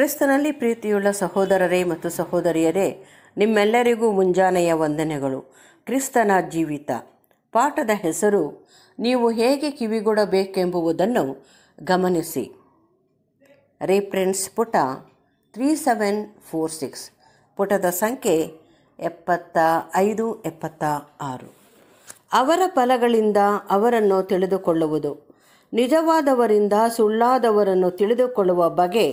ಕ್ರಿಸ್ತನಲ್ಲಿ ಪ್ರೀತಿಯುಳ್ಳ ಸಹೋದರರೇ ಮತ್ತು ಸಹೋದರಿಯರೇ ನಿಮ್ಮೆಲ್ಲರಿಗೂ ಮುಂಜಾನೆಯ ವಂದನೆಗಳು ಕ್ರಿಸ್ತನ ಜೀವಿತ ಪಾಠದ ಹೆಸರು ನೀವು ಹೇಗೆ ಕಿವಿಗೊಡಬೇಕೆಂಬುವುದನ್ನು ಗಮನಿಸಿ ರೆಫರೆನ್ಸ್ ಪುಟ ತ್ರೀ ಸೆವೆನ್ ಫೋರ್ ಸಿಕ್ಸ್ ಪುಟದ ಸಂಖ್ಯೆ ಎಪ್ಪತ್ತ ಐದು ಎಪ್ಪತ್ತ ಆರು ಅವರ ಫಲಗಳಿಂದ ಅವರನ್ನು ತಿಳಿದುಕೊಳ್ಳುವುದು ನಿಜವಾದವರಿಂದ ಸುಳ್ಳಾದವರನ್ನು ತಿಳಿದುಕೊಳ್ಳುವ ಬಗೆ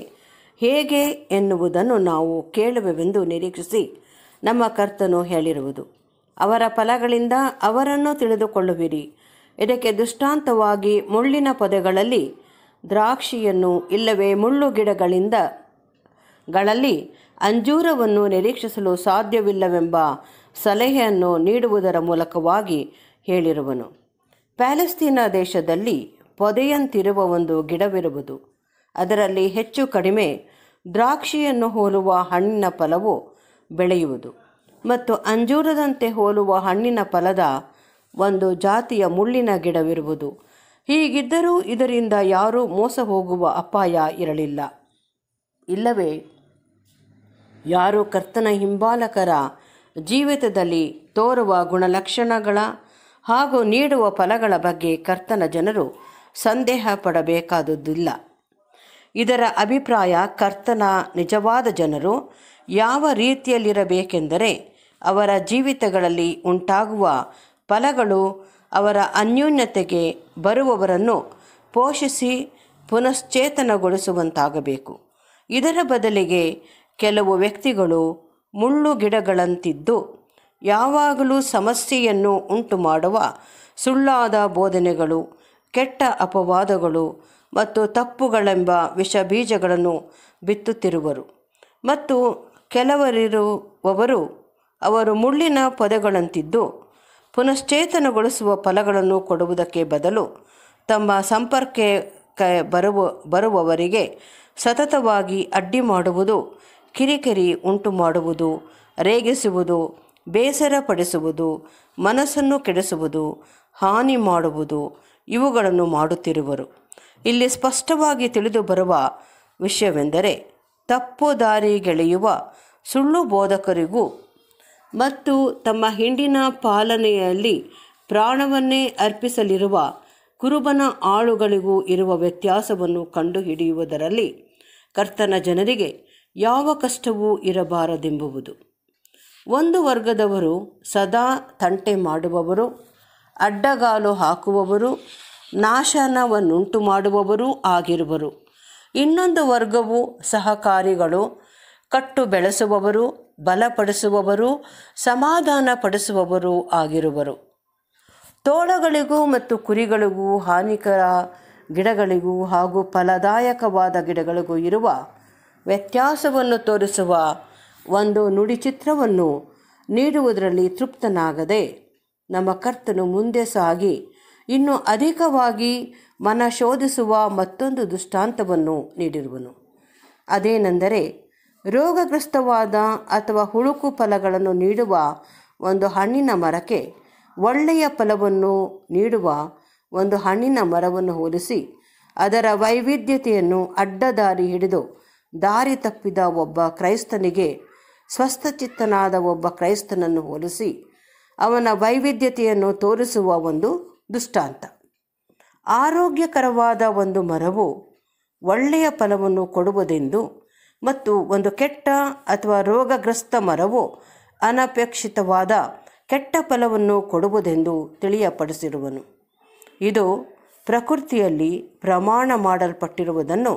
ಹೇಗೆ ಎನ್ನುವುದನ್ನು ನಾವು ಕೇಳುವೆವೆಂದು ನಿರೀಕ್ಷಿಸಿ ನಮ್ಮ ಕರ್ತನು ಹೇಳಿರುವುದು ಅವರ ಫಲಗಳಿಂದ ಅವರನ್ನು ತಿಳಿದುಕೊಳ್ಳುವಿರಿ ಇದಕ್ಕೆ ದೃಷ್ಟಾಂತವಾಗಿ ಮುಳ್ಳಿನ ಪೊದೆಗಳಲ್ಲಿ ದ್ರಾಕ್ಷಿಯನ್ನು ಇಲ್ಲವೇ ಮುಳ್ಳು ಗಿಡಗಳಿಂದ ಗಳಲ್ಲಿ ಅಂಜೂರವನ್ನು ನಿರೀಕ್ಷಿಸಲು ಸಾಧ್ಯವಿಲ್ಲವೆಂಬ ಸಲಹೆಯನ್ನು ನೀಡುವುದರ ಮೂಲಕವಾಗಿ ಹೇಳಿರುವನು ಪ್ಯಾಲೆಸ್ತೀನ ದೇಶದಲ್ಲಿ ಪೊದೆಯಂತಿರುವ ಒಂದು ಗಿಡವಿರುವುದು ಅದರಲ್ಲಿ ಹೆಚ್ಚು ಕಡಿಮೆ ದ್ರಾಕ್ಷಿಯನ್ನು ಹೋಲುವ ಹಣ್ಣಿನ ಫಲವು ಬೆಳೆಯುವುದು ಮತ್ತು ಅಂಜೂರದಂತೆ ಹೋಲುವ ಹಣ್ಣಿನ ಫಲದ ಒಂದು ಜಾತಿಯ ಮುಳ್ಳಿನ ಗಿಡವಿರುವುದು ಹೀಗಿದ್ದರೂ ಇದರಿಂದ ಯಾರೂ ಮೋಸ ಹೋಗುವ ಅಪಾಯ ಇರಲಿಲ್ಲ ಇಲ್ಲವೇ ಯಾರು ಕರ್ತನ ಹಿಂಬಾಲಕರ ಜೀವಿತದಲ್ಲಿ ತೋರುವ ಗುಣಲಕ್ಷಣಗಳ ಹಾಗೂ ನೀಡುವ ಫಲಗಳ ಬಗ್ಗೆ ಕರ್ತನ ಜನರು ಸಂದೇಹ ಪಡಬೇಕಾದುದಿಲ್ಲ ಇದರ ಅಭಿಪ್ರಾಯ ಕರ್ತನ ನಿಜವಾದ ಜನರು ಯಾವ ರೀತಿಯಲ್ಲಿರಬೇಕೆಂದರೆ ಅವರ ಜೀವಿತಗಳಲ್ಲಿ ಉಂಟಾಗುವ ಫಲಗಳು ಅವರ ಅನ್ಯೂನ್ಯತೆಗೆ ಬರುವವರನ್ನು ಪೋಷಿಸಿ ಪುನಶ್ಚೇತನಗೊಳಿಸುವಂತಾಗಬೇಕು ಇದರ ಬದಲಿಗೆ ಕೆಲವು ವ್ಯಕ್ತಿಗಳು ಮುಳ್ಳು ಗಿಡಗಳಂತಿದ್ದು ಯಾವಾಗಲೂ ಸಮಸ್ಯೆಯನ್ನು ಉಂಟು ಮಾಡುವ ಸುಳ್ಳಾದ ಬೋಧನೆಗಳು ಕೆಟ್ಟ ಅಪವಾದಗಳು ಮತ್ತು ತಪ್ಪುಗಳೆಂಬ ವಿಷ ಬೀಜಗಳನ್ನು ಬಿತ್ತುತ್ತಿರುವರು ಮತ್ತು ಕೆಲವರಿರುವವರು ಅವರು ಮುಳ್ಳಿನ ಪೊದೆಗಳಂತಿದ್ದು ಪುನಶ್ಚೇತನಗೊಳಿಸುವ ಫಲಗಳನ್ನು ಕೊಡುವುದಕ್ಕೆ ಬದಲು ತಮ್ಮ ಸಂಪರ್ಕ ಬರುವ ಬರುವವರಿಗೆ ಸತತವಾಗಿ ಅಡ್ಡಿ ಮಾಡುವುದು ಕಿರಿಕಿರಿ ಉಂಟು ಮಾಡುವುದು ರೇಗಿಸುವುದು ಬೇಸರಪಡಿಸುವುದು ಮನಸ್ಸನ್ನು ಕೆಡಿಸುವುದು ಹಾನಿ ಮಾಡುವುದು ಇವುಗಳನ್ನು ಮಾಡುತ್ತಿರುವರು ಇಲ್ಲಿ ಸ್ಪಷ್ಟವಾಗಿ ತಿಳಿದು ಬರುವ ವಿಷಯವೆಂದರೆ ತಪ್ಪು ದಾರಿಗೆಳೆಯುವ ಸುಳ್ಳು ಬೋಧಕರಿಗೂ ಮತ್ತು ತಮ್ಮ ಹಿಂಡಿನ ಪಾಲನೆಯಲ್ಲಿ ಪ್ರಾಣವನ್ನೇ ಅರ್ಪಿಸಲಿರುವ ಕುರುಬನ ಆಳುಗಳಿಗೂ ಇರುವ ವ್ಯತ್ಯಾಸವನ್ನು ಕಂಡುಹಿಡಿಯುವುದರಲ್ಲಿ ಕರ್ತನ ಜನರಿಗೆ ಯಾವ ಕಷ್ಟವೂ ಇರಬಾರದೆಂಬುವುದು ಒಂದು ವರ್ಗದವರು ಸದಾ ತಂಟೆ ಮಾಡುವವರು ಅಡ್ಡಗಾಲು ಹಾಕುವವರು ನಾಶನವನ್ನುಂಟು ಮಾಡುವವರೂ ಆಗಿರುವರು ಇನ್ನೊಂದು ವರ್ಗವು ಸಹಕಾರಿಗಳು ಕಟ್ಟು ಬೆಳೆಸುವವರು ಬಲಪಡಿಸುವವರು ಸಮಾಧಾನ ಪಡಿಸುವವರು ಆಗಿರುವರು ತೋಳಗಳಿಗೂ ಮತ್ತು ಕುರಿಗಳಿಗೂ ಹಾನಿಕರ ಗಿಡಗಳಿಗೂ ಹಾಗೂ ಫಲದಾಯಕವಾದ ಗಿಡಗಳಿಗೂ ಇರುವ ವ್ಯತ್ಯಾಸವನ್ನು ತೋರಿಸುವ ಒಂದು ನುಡಿಚಿತ್ರವನ್ನು ನೀಡುವುದರಲ್ಲಿ ತೃಪ್ತನಾಗದೆ ನಮ್ಮ ಕರ್ತನು ಮುಂದೆ ಸಾಗಿ ಇನ್ನು ಅಧಿಕವಾಗಿ ಮನಶೋಧಿಸುವ ಮತ್ತೊಂದು ದುಷ್ಟಾಂತವನ್ನು ನೀಡಿರುವನು ಅದೇನೆಂದರೆ ರೋಗಗ್ರಸ್ತವಾದ ಅಥವಾ ಹುಳುಕು ಫಲಗಳನ್ನು ನೀಡುವ ಒಂದು ಹಣ್ಣಿನ ಮರಕ್ಕೆ ಒಳ್ಳೆಯ ಫಲವನ್ನು ನೀಡುವ ಒಂದು ಹಣ್ಣಿನ ಮರವನ್ನು ಹೋಲಿಸಿ ಅದರ ವೈವಿಧ್ಯತೆಯನ್ನು ಅಡ್ಡದಾರಿ ಹಿಡಿದು ದಾರಿ ತಪ್ಪಿದ ಒಬ್ಬ ಕ್ರೈಸ್ತನಿಗೆ ಸ್ವಸ್ಥಚಿತ್ತನಾದ ಒಬ್ಬ ಕ್ರೈಸ್ತನನ್ನು ಹೋಲಿಸಿ ಅವನ ವೈವಿಧ್ಯತೆಯನ್ನು ತೋರಿಸುವ ಒಂದು ದುಷ್ಟಾಂತ ಆರೋಗ್ಯಕರವಾದ ಒಂದು ಮರವು ಒಳ್ಳೆಯ ಫಲವನ್ನು ಕೊಡುವುದೆಂದು ಮತ್ತು ಒಂದು ಕೆಟ್ಟ ಅಥವಾ ರೋಗಗ್ರಸ್ತ ಮರವು ಅನಪೇಕ್ಷಿತವಾದ ಕೆಟ್ಟ ಫಲವನ್ನು ಕೊಡುವುದೆಂದು ತಿಳಿಯಪಡಿಸಿರುವನು ಇದು ಪ್ರಕೃತಿಯಲ್ಲಿ ಪ್ರಮಾಣ ಮಾಡಲ್ಪಟ್ಟಿರುವುದನ್ನು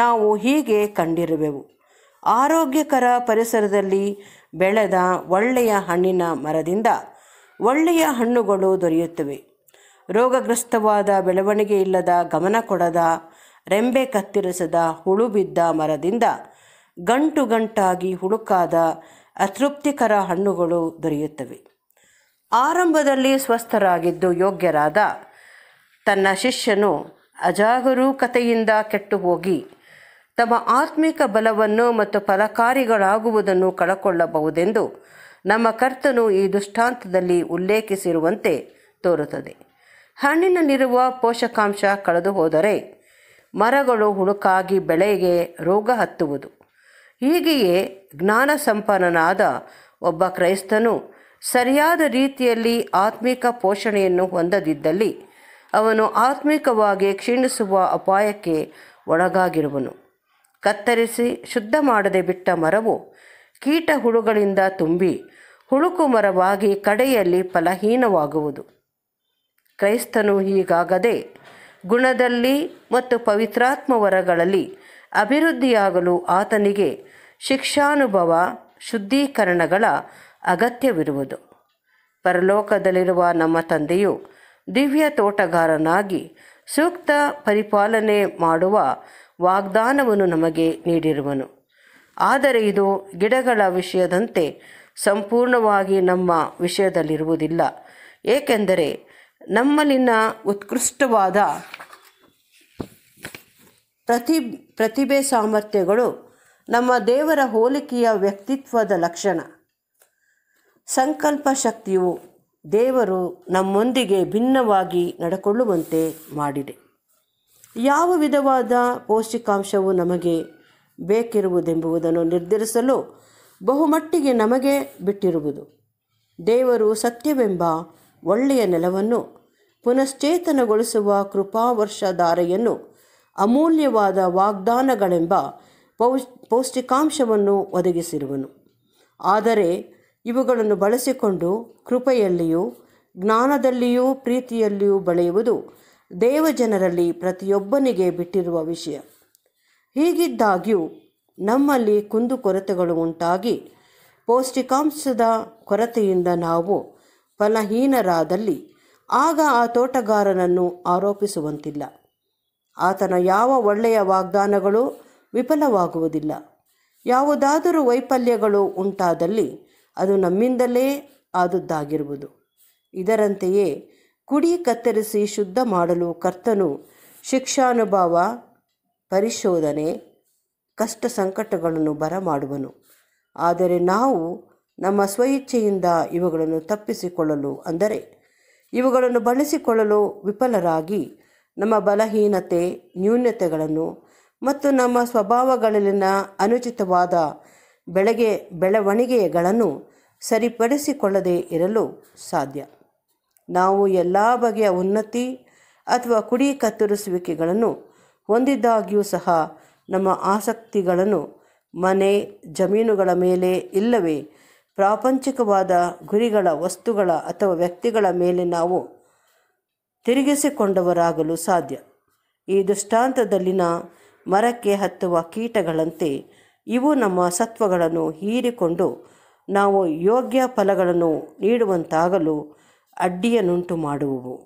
ನಾವು ಹೀಗೆ ಕಂಡಿರುವೆವು ಆರೋಗ್ಯಕರ ಪರಿಸರದಲ್ಲಿ ಬೆಳೆದ ಒಳ್ಳೆಯ ಹಣ್ಣಿನ ಮರದಿಂದ ಒಳ್ಳೆಯ ಹಣ್ಣುಗಳು ದೊರೆಯುತ್ತವೆ ರೋಗಗ್ರಸ್ತವಾದ ಬೆಳವಣಿಗೆ ಇಲ್ಲದ ಗಮನ ಕೊಡದ ರೆಂಬೆ ಕತ್ತಿರಿಸದ ಹುಳು ಬಿದ್ದ ಮರದಿಂದ ಗಂಟು ಗಂಟಾಗಿ ಹುಡುಕಾದ ಅತೃಪ್ತಿಕರ ಹಣ್ಣುಗಳು ದೊರೆಯುತ್ತವೆ ಆರಂಭದಲ್ಲಿ ಸ್ವಸ್ಥರಾಗಿದ್ದು ಯೋಗ್ಯರಾದ ತನ್ನ ಶಿಷ್ಯನು ಅಜಾಗರೂಕತೆಯಿಂದ ಕೆಟ್ಟು ಹೋಗಿ ತಮ್ಮ ಆತ್ಮಿಕ ಬಲವನ್ನು ಮತ್ತು ಫಲಕಾರಿಗಳಾಗುವುದನ್ನು ಕಳಕೊಳ್ಳಬಹುದೆಂದು ನಮ್ಮ ಕರ್ತನು ಈ ದುಷ್ಟಾಂತದಲ್ಲಿ ಉಲ್ಲೇಖಿಸಿರುವಂತೆ ತೋರುತ್ತದೆ ಹಣ್ಣಿನಲ್ಲಿರುವ ಪೋಷಕಾಂಶ ಕಳೆದು ಹೋದರೆ ಮರಗಳು ಹುಳುಕಾಗಿ ಬೆಳೆಗೆ ರೋಗ ಹತ್ತುವುದು ಹೀಗೆಯೇ ಜ್ಞಾನ ಸಂಪನ್ನನಾದ ಒಬ್ಬ ಕ್ರೈಸ್ತನು ಸರಿಯಾದ ರೀತಿಯಲ್ಲಿ ಆತ್ಮಿಕ ಪೋಷಣೆಯನ್ನು ಹೊಂದದಿದ್ದಲ್ಲಿ ಅವನು ಆತ್ಮಿಕವಾಗಿ ಕ್ಷೀಣಿಸುವ ಅಪಾಯಕ್ಕೆ ಒಳಗಾಗಿರುವನು ಕತ್ತರಿಸಿ ಶುದ್ಧ ಮಾಡದೆ ಬಿಟ್ಟ ಮರವು ಕೀಟ ಹುಳುಗಳಿಂದ ತುಂಬಿ ಹುಳುಕು ಮರವಾಗಿ ಕಡೆಯಲ್ಲಿ ಫಲಹೀನವಾಗುವುದು ಕ್ರೈಸ್ತನು ಹೀಗಾಗದೆ ಗುಣದಲ್ಲಿ ಮತ್ತು ಪವಿತ್ರಾತ್ಮ ವರಗಳಲ್ಲಿ ಅಭಿವೃದ್ಧಿಯಾಗಲು ಆತನಿಗೆ ಶಿಕ್ಷಾನುಭವ ಶುದ್ಧೀಕರಣಗಳ ಅಗತ್ಯವಿರುವುದು ಪರಲೋಕದಲ್ಲಿರುವ ನಮ್ಮ ತಂದೆಯು ದಿವ್ಯ ತೋಟಗಾರನಾಗಿ ಸೂಕ್ತ ಪರಿಪಾಲನೆ ಮಾಡುವ ವಾಗ್ದಾನವನ್ನು ನಮಗೆ ನೀಡಿರುವನು ಆದರೆ ಇದು ಗಿಡಗಳ ವಿಷಯದಂತೆ ಸಂಪೂರ್ಣವಾಗಿ ನಮ್ಮ ವಿಷಯದಲ್ಲಿರುವುದಿಲ್ಲ ಏಕೆಂದರೆ ನಮ್ಮಲ್ಲಿನ ಉತ್ಕೃಷ್ಟವಾದ ಪ್ರತಿ ಪ್ರತಿಭೆ ಸಾಮರ್ಥ್ಯಗಳು ನಮ್ಮ ದೇವರ ಹೋಲಿಕೆಯ ವ್ಯಕ್ತಿತ್ವದ ಲಕ್ಷಣ ಸಂಕಲ್ಪ ಶಕ್ತಿಯು ದೇವರು ನಮ್ಮೊಂದಿಗೆ ಭಿನ್ನವಾಗಿ ನಡೆಕೊಳ್ಳುವಂತೆ ಮಾಡಿದೆ ಯಾವ ವಿಧವಾದ ಪೌಷ್ಟಿಕಾಂಶವು ನಮಗೆ ಬೇಕಿರುವುದೆಂಬುದನ್ನು ನಿರ್ಧರಿಸಲು ಬಹುಮಟ್ಟಿಗೆ ನಮಗೆ ಬಿಟ್ಟಿರುವುದು ದೇವರು ಸತ್ಯವೆಂಬ ಒಳ್ಳೆಯ ನೆಲವನ್ನು ಪುನಶ್ಚೇತನಗೊಳಿಸುವ ಕೃಪಾವರ್ಷ ಧಾರೆಯನ್ನು ಅಮೂಲ್ಯವಾದ ವಾಗ್ದಾನಗಳೆಂಬ ಪೌಷ್ ಪೌಷ್ಟಿಕಾಂಶವನ್ನು ಒದಗಿಸಿರುವನು ಆದರೆ ಇವುಗಳನ್ನು ಬಳಸಿಕೊಂಡು ಕೃಪೆಯಲ್ಲಿಯೂ ಜ್ಞಾನದಲ್ಲಿಯೂ ಪ್ರೀತಿಯಲ್ಲಿಯೂ ಬೆಳೆಯುವುದು ದೇವಜನರಲ್ಲಿ ಪ್ರತಿಯೊಬ್ಬನಿಗೆ ಬಿಟ್ಟಿರುವ ವಿಷಯ ಹೀಗಿದ್ದಾಗ್ಯೂ ನಮ್ಮಲ್ಲಿ ಕುಂದುಕೊರತೆಗಳು ಉಂಟಾಗಿ ಪೌಷ್ಟಿಕಾಂಶದ ಕೊರತೆಯಿಂದ ನಾವು ಫಲಹೀನರಾದಲ್ಲಿ ಆಗ ಆ ತೋಟಗಾರನನ್ನು ಆರೋಪಿಸುವಂತಿಲ್ಲ ಆತನ ಯಾವ ಒಳ್ಳೆಯ ವಾಗ್ದಾನಗಳು ವಿಫಲವಾಗುವುದಿಲ್ಲ ಯಾವುದಾದರೂ ವೈಫಲ್ಯಗಳು ಉಂಟಾದಲ್ಲಿ ಅದು ನಮ್ಮಿಂದಲೇ ಆದುದ್ದಾಗಿರುವುದು ಇದರಂತೆಯೇ ಕುಡಿ ಕತ್ತರಿಸಿ ಶುದ್ಧ ಮಾಡಲು ಕರ್ತನು ಶಿಕ್ಷಾನುಭವ ಪರಿಶೋಧನೆ ಕಷ್ಟ ಸಂಕಟಗಳನ್ನು ಬರಮಾಡುವನು ಆದರೆ ನಾವು ನಮ್ಮ ಸ್ವಇಚ್ಛೆಯಿಂದ ಇವುಗಳನ್ನು ತಪ್ಪಿಸಿಕೊಳ್ಳಲು ಅಂದರೆ ಇವುಗಳನ್ನು ಬಳಸಿಕೊಳ್ಳಲು ವಿಫಲರಾಗಿ ನಮ್ಮ ಬಲಹೀನತೆ ನ್ಯೂನತೆಗಳನ್ನು ಮತ್ತು ನಮ್ಮ ಸ್ವಭಾವಗಳಲ್ಲಿನ ಅನುಚಿತವಾದ ಬೆಳೆಗೆ ಬೆಳವಣಿಗೆಗಳನ್ನು ಸರಿಪಡಿಸಿಕೊಳ್ಳದೇ ಇರಲು ಸಾಧ್ಯ ನಾವು ಎಲ್ಲ ಬಗೆಯ ಉನ್ನತಿ ಅಥವಾ ಕುಡಿ ಕತ್ತರಿಸುವಿಕೆಗಳನ್ನು ಹೊಂದಿದ್ದಾಗಿಯೂ ಸಹ ನಮ್ಮ ಆಸಕ್ತಿಗಳನ್ನು ಮನೆ ಜಮೀನುಗಳ ಮೇಲೆ ಇಲ್ಲವೇ ಪ್ರಾಪಂಚಿಕವಾದ ಗುರಿಗಳ ವಸ್ತುಗಳ ಅಥವಾ ವ್ಯಕ್ತಿಗಳ ಮೇಲೆ ನಾವು ತಿರುಗಿಸಿಕೊಂಡವರಾಗಲು ಸಾಧ್ಯ ಈ ದೃಷ್ಟಾಂತದಲ್ಲಿನ ಮರಕ್ಕೆ ಹತ್ತುವ ಕೀಟಗಳಂತೆ ಇವು ನಮ್ಮ ಸತ್ವಗಳನ್ನು ಹೀರಿಕೊಂಡು ನಾವು ಯೋಗ್ಯ ಫಲಗಳನ್ನು ನೀಡುವಂತಾಗಲು ಅಡ್ಡಿಯನ್ನುಂಟು ಮಾಡುವವು